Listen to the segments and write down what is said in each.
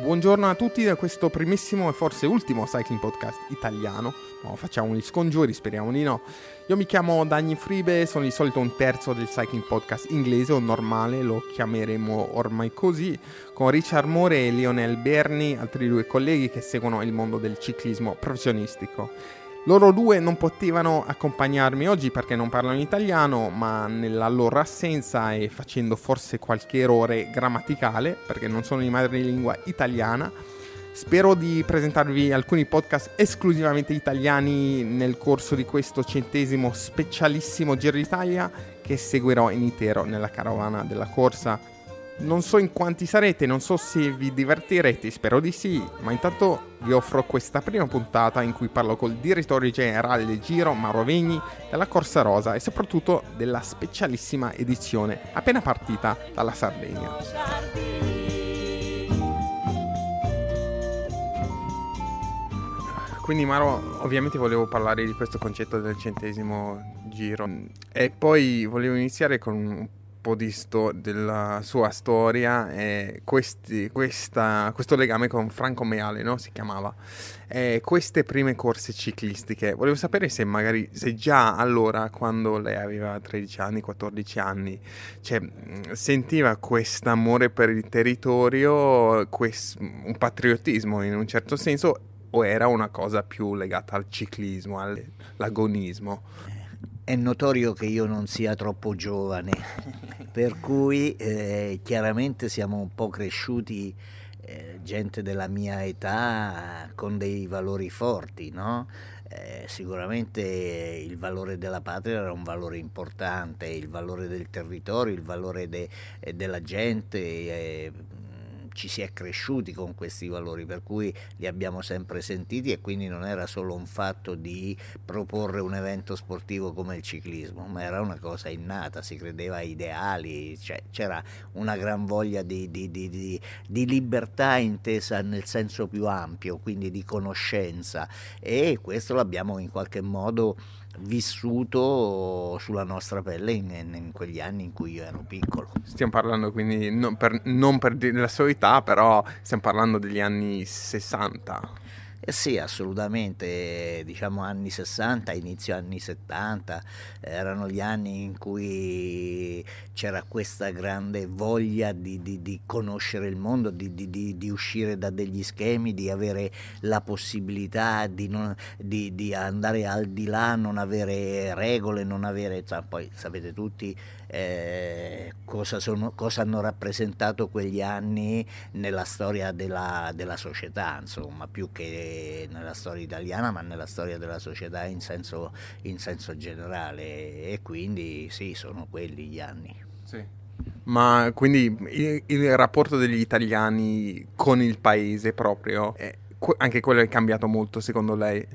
Buongiorno a tutti da questo primissimo e forse ultimo cycling podcast italiano. No, facciamo gli scongiuri, speriamo di no. Io mi chiamo Dagni Fribe, sono di solito un terzo del cycling podcast inglese o normale, lo chiameremo ormai così, con Richard More e Lionel Berni, altri due colleghi che seguono il mondo del ciclismo professionistico. Loro due non potevano accompagnarmi oggi perché non parlano italiano, ma nella loro assenza e facendo forse qualche errore grammaticale, perché non sono di madrelingua italiana, spero di presentarvi alcuni podcast esclusivamente italiani nel corso di questo centesimo specialissimo Giro d'Italia che seguirò in intero nella carovana della corsa non so in quanti sarete, non so se vi divertirete, spero di sì, ma intanto vi offro questa prima puntata in cui parlo col direttore generale del Giro Mauro Vegni della Corsa Rosa e soprattutto della specialissima edizione appena partita dalla Sardegna. Quindi Maro, ovviamente volevo parlare di questo concetto del centesimo giro e poi volevo iniziare con un tempo sto- della sua storia e questi, questa, questo legame con Franco Meale, no? si chiamava, e queste prime corse ciclistiche. Volevo sapere se magari, se già allora, quando lei aveva 13 anni, 14 anni, cioè, sentiva questo amore per il territorio, quest- un patriottismo in un certo senso, o era una cosa più legata al ciclismo, all'agonismo? è notorio che io non sia troppo giovane, per cui eh, chiaramente siamo un po' cresciuti eh, gente della mia età con dei valori forti, no? eh, sicuramente il valore della patria era un valore importante, il valore del territorio, il valore de- eh, della gente eh, ci si è cresciuti con questi valori, per cui li abbiamo sempre sentiti e quindi non era solo un fatto di proporre un evento sportivo come il ciclismo, ma era una cosa innata, si credeva a ideali, cioè, c'era una gran voglia di, di, di, di libertà intesa nel senso più ampio, quindi di conoscenza e questo l'abbiamo in qualche modo vissuto sulla nostra pelle in, in, quegli anni in cui io ero piccolo. Stiamo parlando quindi non per, non per la sua età, però stiamo parlando degli anni 60. Eh sì, assolutamente, diciamo anni 60, inizio anni 70, erano gli anni in cui c'era questa grande voglia di, di, di conoscere il mondo, di, di, uscire da degli schemi, di avere la possibilità non, di, andare al di là, non avere regole, non avere... Cioè, poi sapete tutti eh, cosa, sono, cosa, hanno rappresentato quegli anni nella storia della, della, società, insomma, più che nella storia italiana, ma nella storia della società in senso, in senso generale. E quindi sì, sono quelli gli anni. Sì. Ma quindi il, il, rapporto degli italiani con il paese proprio, è, eh, anche quello è cambiato molto secondo lei?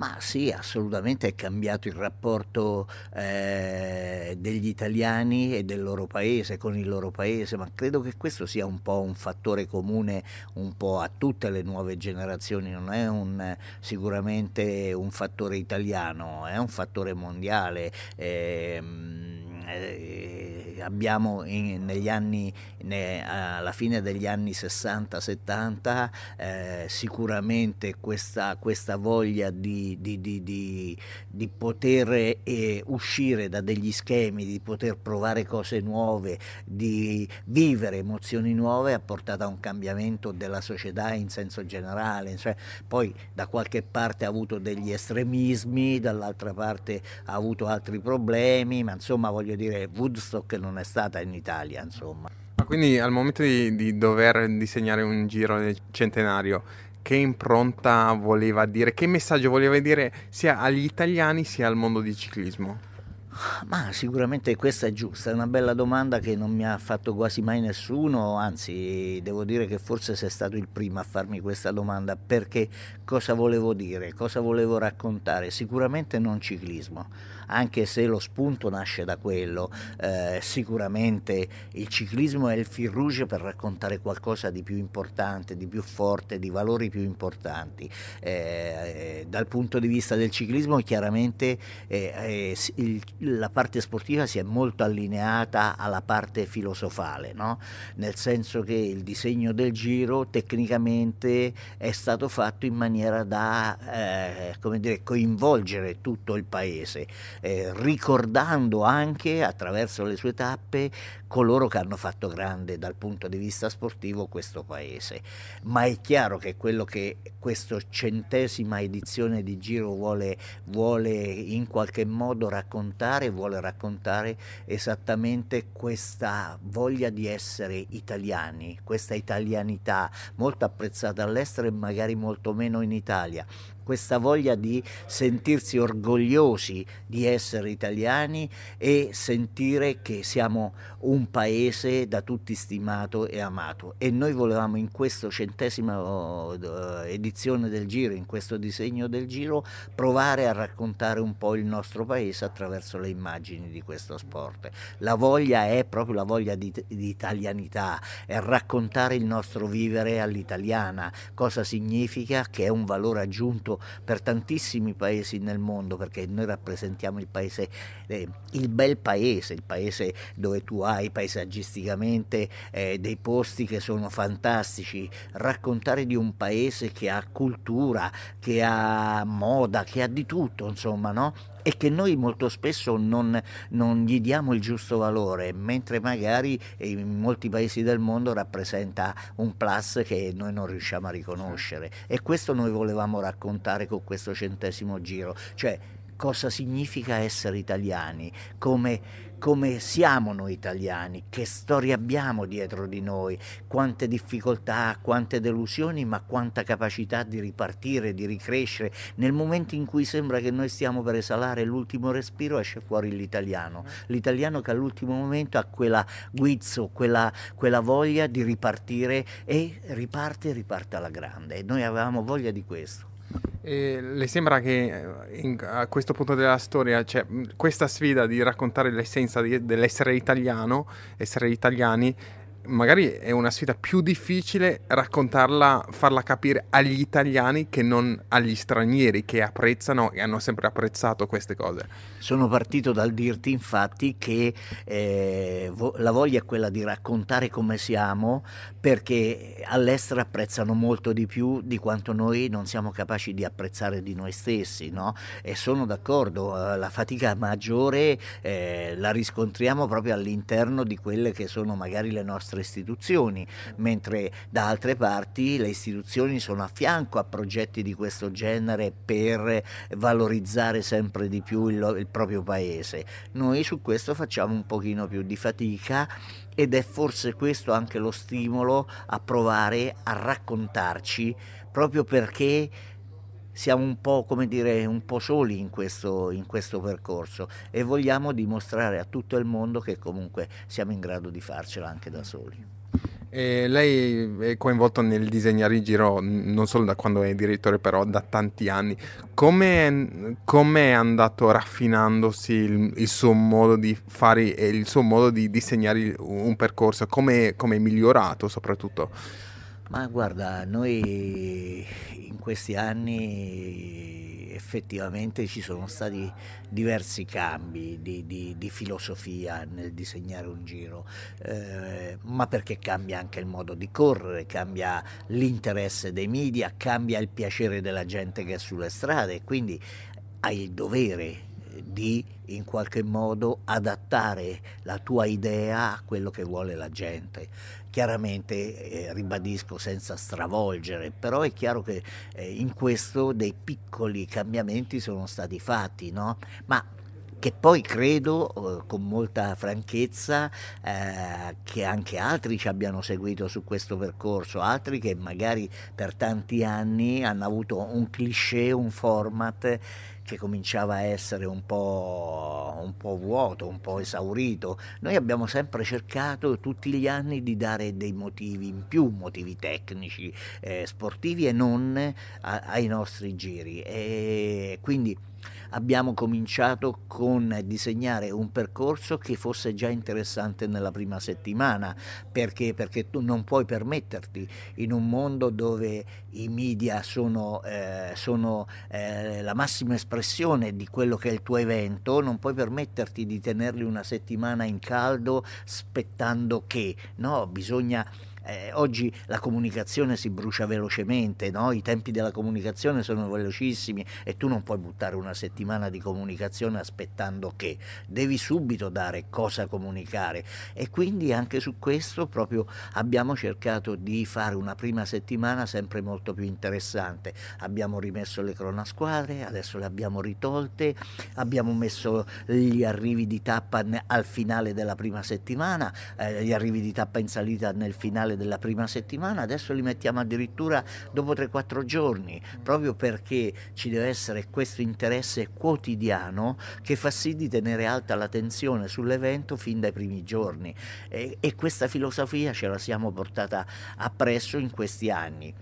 Ma sì, assolutamente è cambiato il rapporto eh, degli italiani e del loro paese con il loro paese, ma credo che questo sia un po' un fattore comune un po' a tutte le nuove generazioni, non è un, sicuramente un fattore italiano, è un fattore mondiale. Ehm, eh, eh, abbiamo in, negli anni, ne, alla fine degli anni 60-70 eh, sicuramente questa, questa, voglia di, di, di, di poter eh, uscire da degli schemi, di poter provare cose nuove, di vivere emozioni nuove ha portato a un cambiamento della società in senso generale. Cioè, poi da qualche parte ha avuto degli estremismi, dall'altra parte ha avuto altri problemi, ma insomma voglio dire Woodstock non non è stata in Italia, insomma. Ma quindi al momento di, di dover disegnare un giro del centenario, che impronta voleva dire, che messaggio voleva dire sia agli italiani sia al mondo di ciclismo? Ma sicuramente questa è giusta, è una bella domanda che non mi ha fatto quasi mai nessuno, anzi devo dire che forse sei stato il primo a farmi questa domanda perché cosa volevo dire, cosa volevo raccontare, sicuramente non ciclismo anche se lo spunto nasce da quello. Eh, sicuramente il ciclismo è il fil rouge per raccontare qualcosa di più importante, di più forte, di valori più importanti. Eh, eh dal punto di vista del ciclismo chiaramente eh, eh il, la parte sportiva si è molto allineata alla parte filosofale, no? nel senso che il disegno del giro tecnicamente è stato fatto in maniera da eh, dire, coinvolgere tutto il paese eh, ricordando anche attraverso le sue tappe coloro che hanno fatto grande dal punto di vista sportivo questo paese. Ma è chiaro che quello che questa centesima edizione di Giro vuole, vuole in qualche modo raccontare, vuole raccontare esattamente questa voglia di essere italiani, questa italianità molto apprezzata all'estero e magari molto meno in Italia, questa voglia di sentirsi orgogliosi di essere italiani e sentire che siamo un paese da tutti stimato e amato. E noi volevamo in questa centesima oh, eh, edizione del Giro, in questo disegno del Giro, provare a raccontare un po' il nostro paese attraverso le immagini di questo sport. La voglia è proprio la voglia di, di italianità, è raccontare il nostro vivere all'italiana, cosa significa che è un valore aggiunto per tantissimi paesi nel mondo, perché noi rappresentiamo il paese, eh, il bel paese, il paese dove tu hai paesaggisticamente eh, dei posti che sono fantastici, raccontare di un paese che ha cultura, che ha moda, che ha di tutto, insomma, no? e che noi molto spesso non, non, gli diamo il giusto valore, mentre magari in molti paesi del mondo rappresenta un plus che noi non riusciamo a riconoscere. E questo noi volevamo raccontare con questo centesimo giro, cioè cosa significa essere italiani, come come siamo noi italiani, che storia abbiamo dietro di noi, quante difficoltà, quante delusioni, ma quanta capacità di ripartire, di ricrescere. Nel momento in cui sembra che noi stiamo per esalare l'ultimo respiro esce fuori l'italiano, mm. l'italiano che all'ultimo momento ha quella guizzo, quella, quella voglia di ripartire e riparte, riparte alla grande. E noi avevamo voglia di questo. E le sembra che eh, in, a questo punto della storia, cioè, questa sfida di raccontare l'essenza di, dell'essere italiano, essere italiani, magari è una sfida più difficile raccontarla, farla capire agli italiani che non agli stranieri che apprezzano e hanno sempre apprezzato queste cose. Sono partito dal dirti infatti che eh, vo- la voglia è quella di raccontare come siamo perché all'estero apprezzano molto di più di quanto noi non siamo capaci di apprezzare di noi stessi, no? E sono d'accordo, eh, la fatica maggiore eh, la riscontriamo proprio all'interno di quelle che sono magari le nostre nostre istituzioni, mentre da altre parti le istituzioni sono a fianco a progetti di questo genere per valorizzare sempre di più il, il proprio paese. Noi su questo facciamo un pochino più di fatica ed è forse questo anche lo stimolo a provare a raccontarci proprio perché siamo un po', come dire, un po soli in questo, in questo percorso e vogliamo dimostrare a tutto il mondo che comunque siamo in grado di farcela anche da soli. E lei è coinvolto nel disegnare in giro non solo da quando è direttore, però da tanti anni. Come è andato raffinandosi il, il, suo modo di fare e il suo modo di disegnare un percorso? Come è migliorato soprattutto? Ma guarda, noi in questi anni effettivamente ci sono stati diversi cambi di, di, di filosofia nel disegnare un giro, eh, ma perché cambia anche il modo di correre, cambia l'interesse dei media, cambia il piacere della gente che è sulle strade e quindi hai il dovere di in qualche modo adattare la tua idea a quello che vuole la gente chiaramente eh, ribadisco senza stravolgere, però è chiaro che eh, in questo dei piccoli cambiamenti sono stati fatti, no? ma che poi credo eh, con molta franchezza eh, che anche altri ci abbiano seguito su questo percorso, altri che magari per tanti anni hanno avuto un cliché, un format che cominciava a essere un po', un po', vuoto, un po' esaurito. Noi abbiamo sempre cercato tutti gli anni di dare dei motivi in più, motivi tecnici, eh, sportivi e non a, ai nostri giri. E quindi abbiamo cominciato con disegnare un percorso che fosse già interessante nella prima settimana, perché, perché tu non puoi permetterti in un mondo dove i media sono, eh, sono eh, la massima espressione di quello che è il tuo evento, non puoi permetterti di tenerli una settimana in caldo aspettando che, no, bisogna eh, oggi la comunicazione si brucia velocemente, no? i tempi della comunicazione sono velocissimi e tu non puoi buttare una settimana di comunicazione aspettando che, devi subito dare cosa comunicare e quindi anche su questo proprio abbiamo cercato di fare una prima settimana sempre molto più interessante, abbiamo rimesso le cronasquadre, adesso le abbiamo ritolte, abbiamo messo gli arrivi di tappa al finale della prima settimana, eh, gli arrivi di tappa in salita nel finale della prima settimana, adesso li mettiamo addirittura dopo 3-4 giorni, proprio perché ci deve essere questo interesse quotidiano che fa sì di tenere alta l'attenzione sull'evento fin dai primi giorni e, e questa filosofia ce la siamo portata appresso in questi anni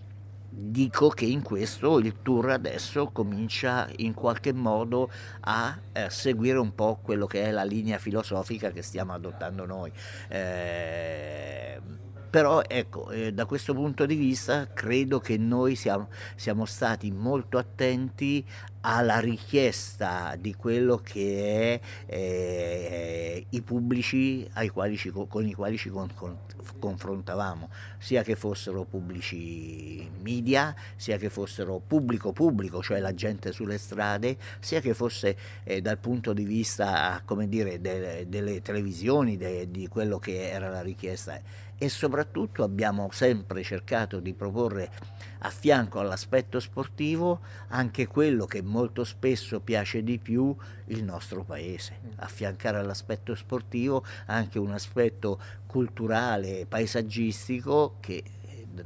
dico che in questo il tour adesso comincia in qualche modo a eh, seguire un po' quello che è la linea filosofica che stiamo adottando noi. Eh però ecco, eh, da questo punto di vista credo che noi siamo, siamo stati molto attenti alla richiesta di quello che è eh, i pubblici ci, con i quali ci con, con, confrontavamo, sia che fossero pubblici media, sia che fossero pubblico pubblico, cioè la gente sulle strade, sia che fosse eh, dal punto di vista dire, de, delle televisioni, de, di quello che era la richiesta. E soprattutto abbiamo sempre cercato di proporre a fianco all'aspetto sportivo anche quello che molto spesso piace di più il nostro paese, mm. affiancare all'aspetto sportivo anche un aspetto culturale, paesaggistico che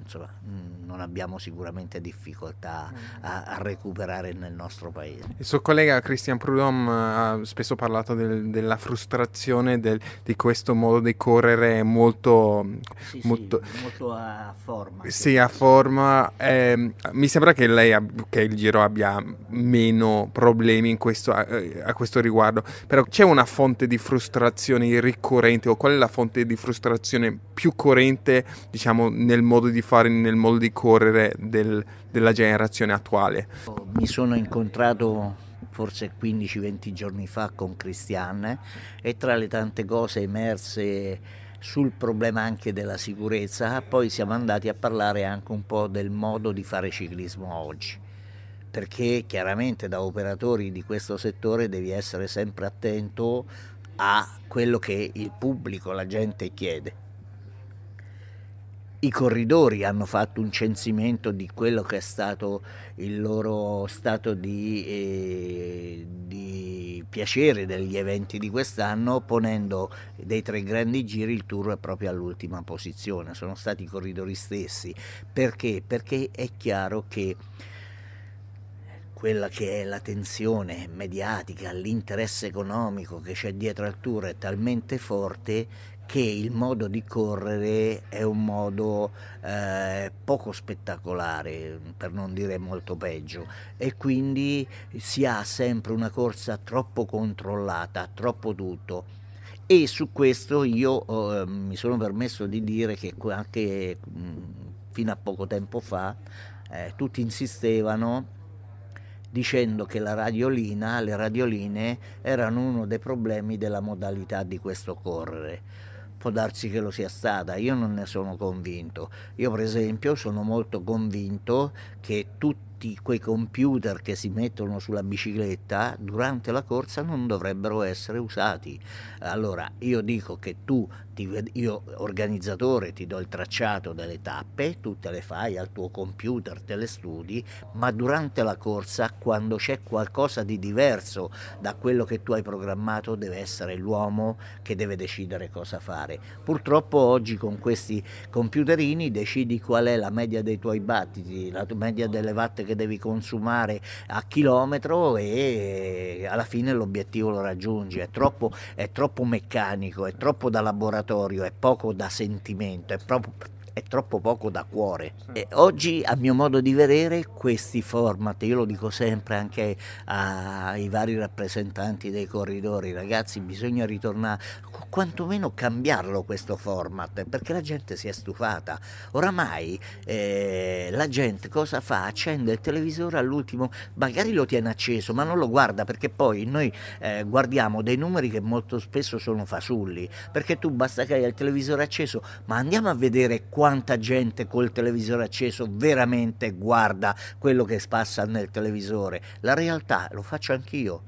insomma, mm, non abbiamo sicuramente difficoltà mm. a, a, recuperare nel nostro paese. Il suo collega Christian Prudhomme eh, ha spesso parlato del, della frustrazione del, di questo modo di correre molto, sì, molto, sì, molto a forma. Sì, a forma. Eh, mi sembra che lei, che il Giro abbia meno problemi questo, a, eh, a questo riguardo, però c'è una fonte di frustrazione ricorrente o qual è la fonte di frustrazione più corrente diciamo, nel modo di fare nel modo di correre del, della generazione attuale. Mi sono incontrato forse 15-20 giorni fa con Cristian e tra le tante cose emerse sul problema anche della sicurezza, poi siamo andati a parlare anche un po' del modo di fare ciclismo oggi, perché chiaramente da operatori di questo settore devi essere sempre attento a quello che il pubblico, la gente chiede i corridori hanno fatto un censimento di quello che è stato il loro stato di, eh, di piacere degli eventi di quest'anno, ponendo dei tre grandi giri il tour è proprio all'ultima posizione. Sono stati i corridori stessi. Perché? Perché è chiaro che quella che è la tensione mediatica, l'interesse economico che c'è dietro al tour è talmente forte che il modo di correre è un modo eh, poco spettacolare, per non dire molto peggio, e quindi si ha sempre una corsa troppo controllata, troppo tutto. E su questo io eh, mi sono permesso di dire che anche mh, fino a poco tempo fa eh, tutti insistevano dicendo che la radiolina, le radioline erano uno dei problemi della modalità di questo correre può darsi che lo sia stata, io non ne sono convinto. Io per esempio sono molto convinto che tutti tutti quei computer che si mettono sulla bicicletta durante la corsa non dovrebbero essere usati. Allora io dico che tu, ti, io organizzatore, ti do il tracciato delle tappe, tu te le fai al tuo computer, te le studi, ma durante la corsa quando c'è qualcosa di diverso da quello che tu hai programmato deve essere l'uomo che deve decidere cosa fare. Purtroppo oggi con questi computerini decidi qual è la media dei tuoi battiti, la media delle vatte che che devi consumare a chilometro e eh, alla fine l'obiettivo lo raggiungi. È troppo, è troppo meccanico, è troppo da laboratorio, è poco da sentimento, è proprio è troppo poco da cuore. E oggi, a mio modo di vedere, questi format, io lo dico sempre anche ai vari rappresentanti dei corridori, ragazzi, bisogna ritornare, quantomeno cambiarlo questo format, perché la gente si è stufata. Oramai eh, la gente cosa fa? Accende il televisore all'ultimo, magari lo tiene acceso, ma non lo guarda perché poi noi eh, guardiamo dei numeri che molto spesso sono fasulli, perché tu basta che hai il televisore acceso, ma andiamo a vedere quanto quanta gente col televisore acceso veramente guarda quello che passa nel televisore. La realtà, lo faccio anch'io.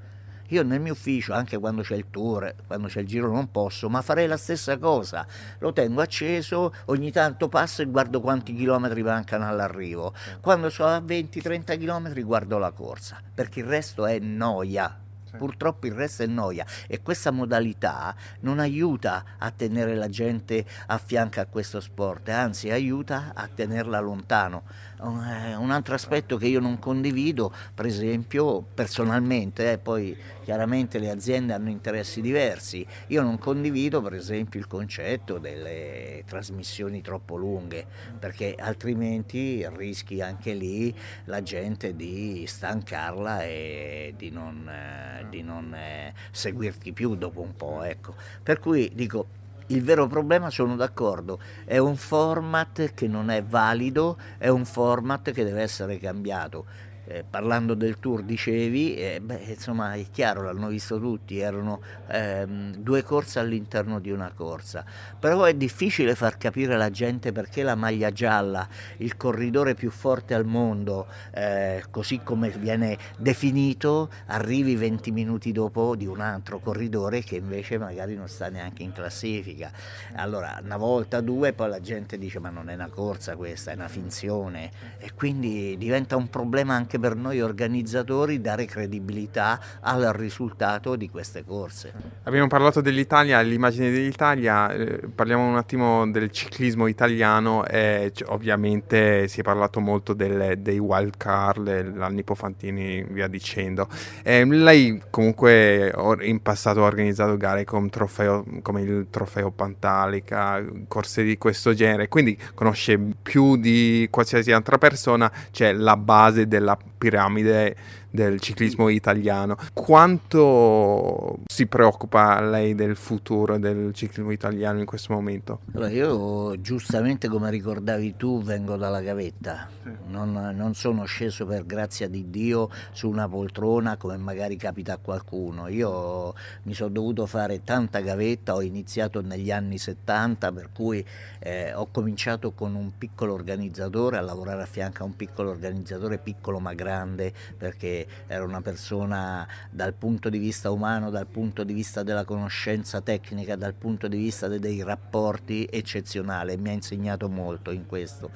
Io nel mio ufficio, anche quando c'è il tour, quando c'è il giro non posso, ma farei la stessa cosa. Lo tengo acceso, ogni tanto passo e guardo quanti chilometri mancano all'arrivo. Quando sono a 20-30 chilometri guardo la corsa, perché il resto è noia purtroppo il resto è noia e questa modalità non aiuta a tenere la gente a fianco a questo sport, anzi aiuta a tenerla lontano eh, un altro aspetto che io non condivido, per esempio, personalmente, eh, poi chiaramente le aziende hanno interessi diversi, io non condivido per esempio il concetto delle trasmissioni troppo lunghe, perché altrimenti rischi anche lì la gente di stancarla e di non, eh, di non eh, seguirti più dopo un po'. Ecco. Per cui dico il vero problema, sono d'accordo, è un format che non è valido, è un format che deve essere cambiato eh, parlando del tour dicevi, eh, beh, insomma è chiaro, l'hanno visto tutti, erano ehm, due corse all'interno di una corsa, però è difficile far capire alla gente perché la maglia gialla, il corridore più forte al mondo, eh, così come viene definito, arrivi 20 minuti dopo di un altro corridore che invece magari non sta neanche in classifica. Allora, una volta, due, poi la gente dice ma non è una corsa questa, è una finzione e quindi diventa un problema anche anche per noi organizzatori dare credibilità al risultato di queste corse. Abbiamo parlato dell'Italia, l'immagine dell'Italia, eh, parliamo un attimo del ciclismo italiano, eh, ovviamente si è parlato molto delle, dei wild car, l'Annipo Fantini via dicendo. Eh, lei comunque in passato ha organizzato gare trofeo, come il trofeo Pantalica, corse di questo genere, quindi conosce più di qualsiasi altra persona, cioè la base della piramide del ciclismo italiano. Quanto si preoccupa lei del futuro del ciclismo italiano in questo momento? Allora io giustamente come ricordavi tu vengo dalla gavetta, non, non, sono sceso per grazia di Dio su una poltrona come magari capita a qualcuno, io mi sono dovuto fare tanta gavetta, ho iniziato negli anni 70 per cui eh, ho cominciato con un piccolo organizzatore a lavorare a fianco a un piccolo organizzatore, piccolo ma grande perché era una persona dal punto di vista umano, dal punto di vista della conoscenza tecnica, dal punto di vista dei rapporti eccezionale, mi ha insegnato molto in questo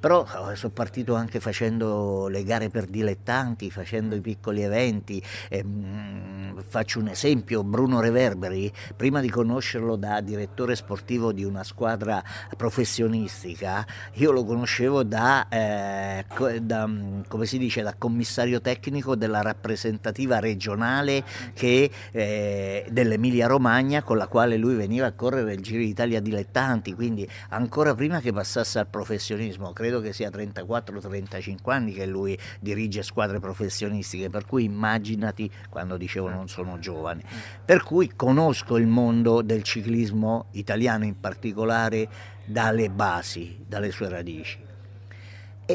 però eh, sono partito anche facendo le gare per dilettanti, facendo i piccoli eventi. E, ehm, mh, faccio un esempio, Bruno Reverberi, prima di conoscerlo da direttore sportivo di una squadra professionistica, io lo conoscevo da, eh, da mm, come si dice, da commissario tecnico della rappresentativa regionale che, eh, dell'Emilia Romagna con la quale lui veniva a correre il Giro d'Italia dilettanti, quindi ancora prima che passasse al professionismo, credo credo che sia 34-35 anni che lui dirige squadre professionistiche, per cui immaginati quando dicevo non sono giovane. Per cui conosco il mondo del ciclismo italiano in particolare dalle basi, dalle sue radici.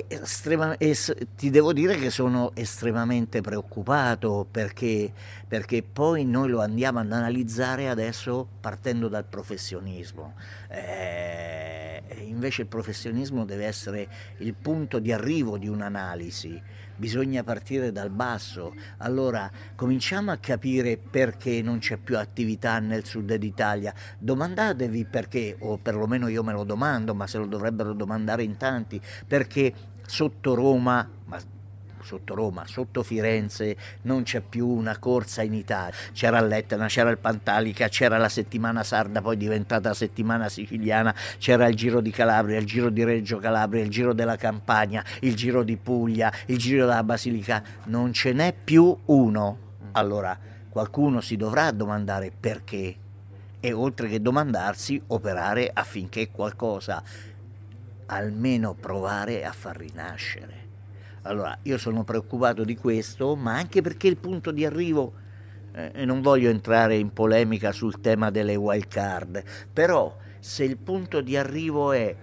Estrema, es, ti devo dire che sono estremamente preoccupato perché, perché, poi noi lo andiamo ad analizzare adesso partendo dal professionismo. Eh, invece il professionismo deve essere il punto di arrivo di un'analisi bisogna partire dal basso. Allora cominciamo a capire perché non c'è più attività nel sud d'Italia. Domandatevi perché, o perlomeno io me lo domando, ma se lo dovrebbero domandare in tanti, perché sotto Roma, ma sotto Roma, sotto Firenze non c'è più una corsa in Italia. C'era l'Etna, c'era il Pantalica, c'era la settimana sarda, poi diventata settimana siciliana, c'era il Giro di Calabria, il Giro di Reggio Calabria, il Giro della Campania, il Giro di Puglia, il Giro della Basilica. Non ce n'è più uno. Allora qualcuno si dovrà domandare perché e oltre che domandarsi operare affinché qualcosa almeno provare a far rinascere. Allora, io sono preoccupato di questo, ma anche perché il punto di arrivo, eh, e non voglio entrare in polemica sul tema delle wild card, però se il punto di arrivo è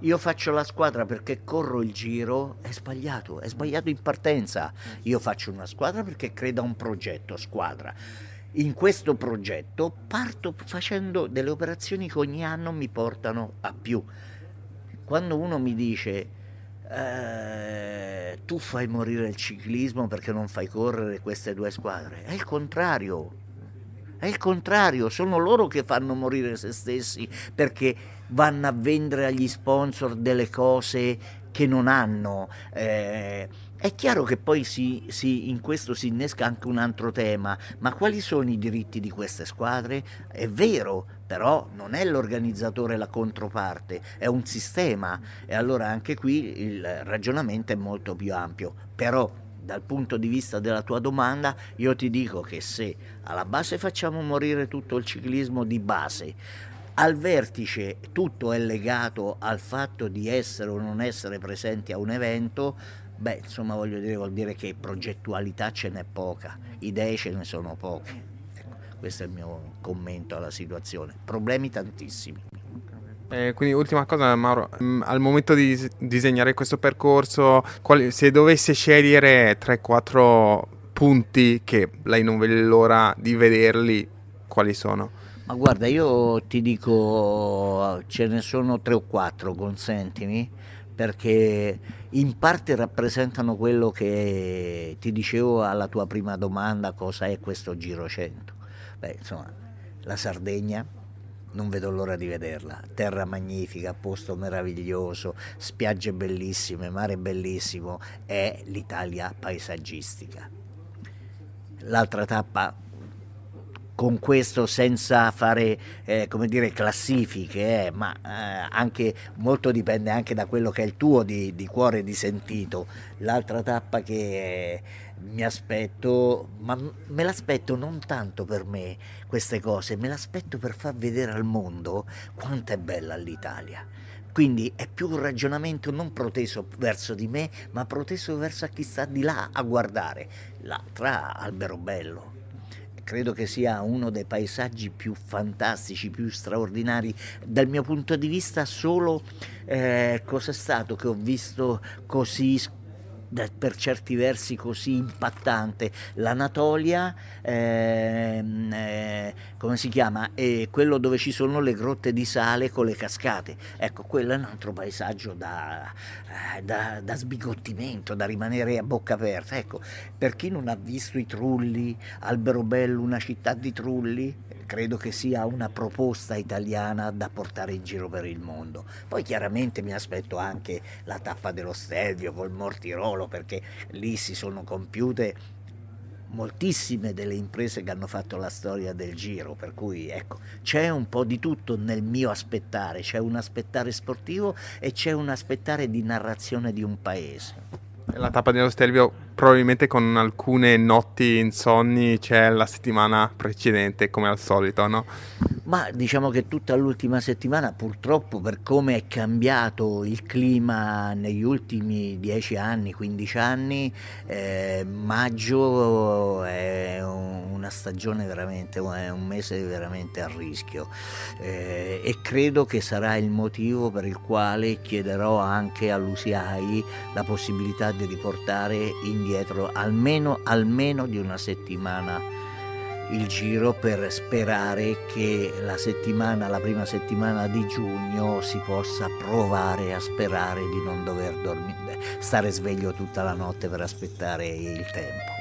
io faccio la squadra perché corro il giro, è sbagliato, è sbagliato in partenza. Io faccio una squadra perché credo a un progetto squadra. In questo progetto parto facendo delle operazioni che ogni anno mi portano a più. Quando uno mi dice eh, tu fai morire il ciclismo perché non fai correre queste due squadre. È il contrario. È il contrario, sono loro che fanno morire se stessi perché vanno a vendere agli sponsor delle cose che non hanno. Eh, è chiaro che poi si, si, in questo si innesca anche un altro tema, ma quali sono i diritti di queste squadre? È vero, però non è l'organizzatore la controparte, è un sistema e allora anche qui il ragionamento è molto più ampio. Però dal punto di vista della tua domanda, io ti dico che se alla base facciamo morire tutto il ciclismo di base, al vertice tutto è legato al fatto di essere o non essere presenti a un evento, Beh, insomma, voglio dire, vuol dire che progettualità ce n'è poca, idee ce ne sono poche. Ecco, questo è il mio commento alla situazione. Problemi tantissimi. Eh, quindi ultima cosa Mauro, mm, al momento di disegnare questo percorso, quali, se dovesse scegliere 3-4 punti che lei non vede l'ora di vederli, quali sono? Ma guarda, io ti dico, ce ne sono 3 o 4, consentimi perché in parte rappresentano quello che ti dicevo alla tua prima domanda, cosa è questo Giro 100. Beh, insomma, la Sardegna, non vedo l'ora di vederla, terra magnifica, posto meraviglioso, spiagge bellissime, mare bellissimo, è l'Italia paesaggistica. L'altra tappa con questo senza fare eh, dire, classifiche, eh, ma eh, anche, molto dipende anche da quello che è il tuo di, di cuore di sentito. L'altra tappa che eh, mi aspetto, ma me l'aspetto non tanto per me queste cose, me l'aspetto per far vedere al mondo quanto è bella l'Italia. Quindi è più un ragionamento non proteso verso di me, ma proteso verso chi sta di là a guardare. L'altra albero bello credo che sia uno dei paesaggi più fantastici, più straordinari dal mio punto di vista solo eh, cos'è stato che ho visto così da, per certi versi così impattante. L'Anatolia, ehm, eh, come si chiama? È quello dove ci sono le grotte di sale con le cascate. Ecco, quello è un altro paesaggio da, eh, da, da sbigottimento, da rimanere a bocca aperta. Ecco, per chi non ha visto i trulli, Alberobello, una città di trulli, credo che sia una proposta italiana da portare in giro per il mondo. Poi chiaramente mi aspetto anche la tappa dello Stelvio col Mortirolo perché lì si sono compiute moltissime delle imprese che hanno fatto la storia del giro, per cui ecco, c'è un po' di tutto nel mio aspettare, c'è un aspettare sportivo e c'è un aspettare di narrazione di un paese. La tappa dello Stelvio probabilmente con alcune notti insonni c'è la settimana precedente come al solito, no? Ma diciamo che tutta l'ultima settimana purtroppo per come è cambiato il clima negli ultimi 10 anni, 15 anni, eh, maggio è una stagione veramente, è un mese veramente a rischio eh, e credo che sarà il motivo per il quale chiederò anche all'USIAI la possibilità di riportare in indietro almeno, almeno di una settimana il giro per sperare che la settimana, la prima settimana di giugno si possa provare a sperare di non dover dormire, stare sveglio tutta la notte per aspettare il tempo.